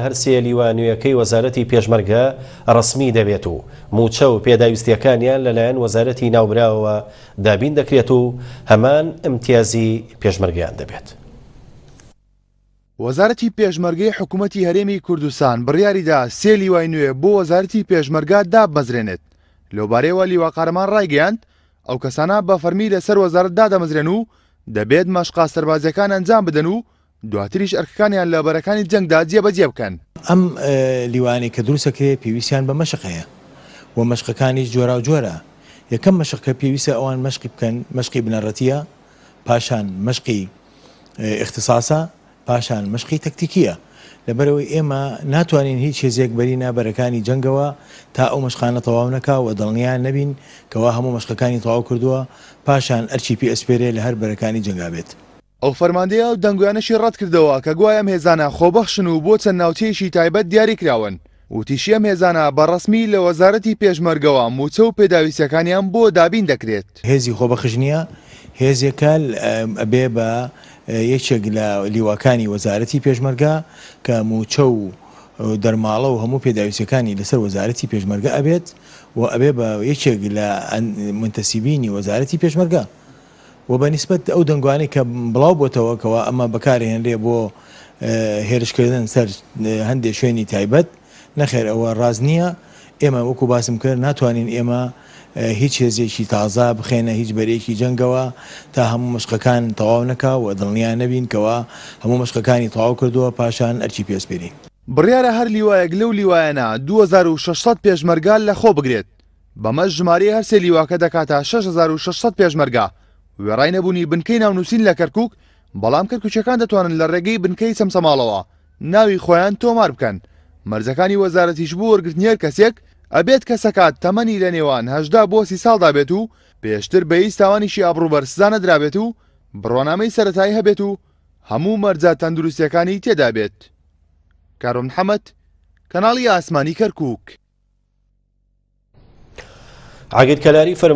هەر سێلیوانویەکەی وەزارەتی پێشمەرگە ڕسمی دەبێت و موچە و پێداویستیەکانیان لەلایەن وەزارەتی ناوبراوەوە دابین دەکرێت و هەمان ئەمتیازی پێشمەرگیان دەبێت. وەزارەتی پێشمەرگەی حکوومەتتی هەرێمی کوردستان بڕیاریدا سێلی وای نوێ بۆ وەزارەتی پێشمەرگات دابمەزرێنێت لەوبارەیەوە لیواقارەمان ڕایگەیاند ئەو کەسانە بە فەرمی لەسەر وەزارت دادەمەزرێن و دەبێت مەشقا سەربازەکان ئەنجام بدەن و دواتریش ئەرکەکانیان لە بەرەکانی جەنگدا جێبەجێ بکەن ئەم لیوانی کە دروستەکرێت پێویستیان بە مەشقەیە و مەشقەکانی جۆرا و جۆرە یەکەم مەشقکە پێویستە ئەوان مەشقی بکەن مەشقی بنەڕەتیە پاشان مەشقی اختصاسە پاشان مشقی تەکتیکیە لەبەرەوەی ئێمە ناتوانین هیچ هێزێک بەری نابەرەکانی جەنگەوە تا ئەو مشخانە تەواو نەکا و دڵنیان نەبین کەوا هەموو مشقەکانی تەواو کردووە پاشان ئەرچی پی ئەسپێرێ لە هەر بەرەکانی جنگابێت. ئەو فەرماندەیە و دەنگویانەشی ڕەت کردەوە کە گوایە هێزانە خۆبەخشن و بۆ چەند ناوچەیەشی تایبەت دیاریکراون وتیشیە هێزانە بەڕسمی لە وەزارەتی پێشمەرگەوە موچە و پێداویستەکانیان بۆ دابین دەکرێت هێزی خۆبەخشنیە هێزیەکە بێ بە یەکێک لە لیواکانی وەزارەتی پێشمەرگە کە موچە و دەرماڵە و هەموو پێداویستەکانی لەسەر وەزارەتی پێشمەرگە ئەبێت و ئەبێ بە یەکێک لە منتەسیبینی وەزارەتی پێشمەرگە و بە نسبت ئەو دەنگوانی کە بڵاو بۆتەوەکەوە ئەمە بەکارهێنرێ بۆ هێرشکردن سەر هەندێک شوێنی تایبەت نەخێر ئەوە ڕاز نییە ئێمە وەکو باسم کرد ناتوانین ئێمە هیچ هێزێکی تازا بخێنە هیچ بەرێکی جەنگەوە تا هەموو مشقەکان تەواو نەکە و دڵنیان نەبین کەوە هەموو مشقەکانی تەواو کردووە پاشان ئەرچی پێسپێرین. بڕیارە هەر لیوایەک لەو لیوایەنە 2600 پێشمەرگال لە خۆ بگرێت. بەمە ژماری هەرسێ لیواکە دەکاتە 6600 پێشمەرگە. وێڕای نەبوونی بنکەی ناونووسین لە کەرکک بەڵام کەرکوچەکان دەتوانن لە ڕێگەی بنکەی سەمسەماڵەوە ناوی خۆیان تۆمار بکەن مەرزەکانی وەزارەتیش بوو وەرگرتنیەر کەسێک ئەبێت کەسەکات تەمەنی لە نێوانهدا بۆ سی ساڵدا بێت و پێشتر بە ئیستاوانیشی ئابروبەرسزانە درابێت و بڕۆنامەی سەتایی هەبێت و هەموو مەرجە تەندروستیەکانی تێدا بێت کارۆن حەمەد کەناڵی ئاسمانی کەرکک ئاگیر کەلاری فەر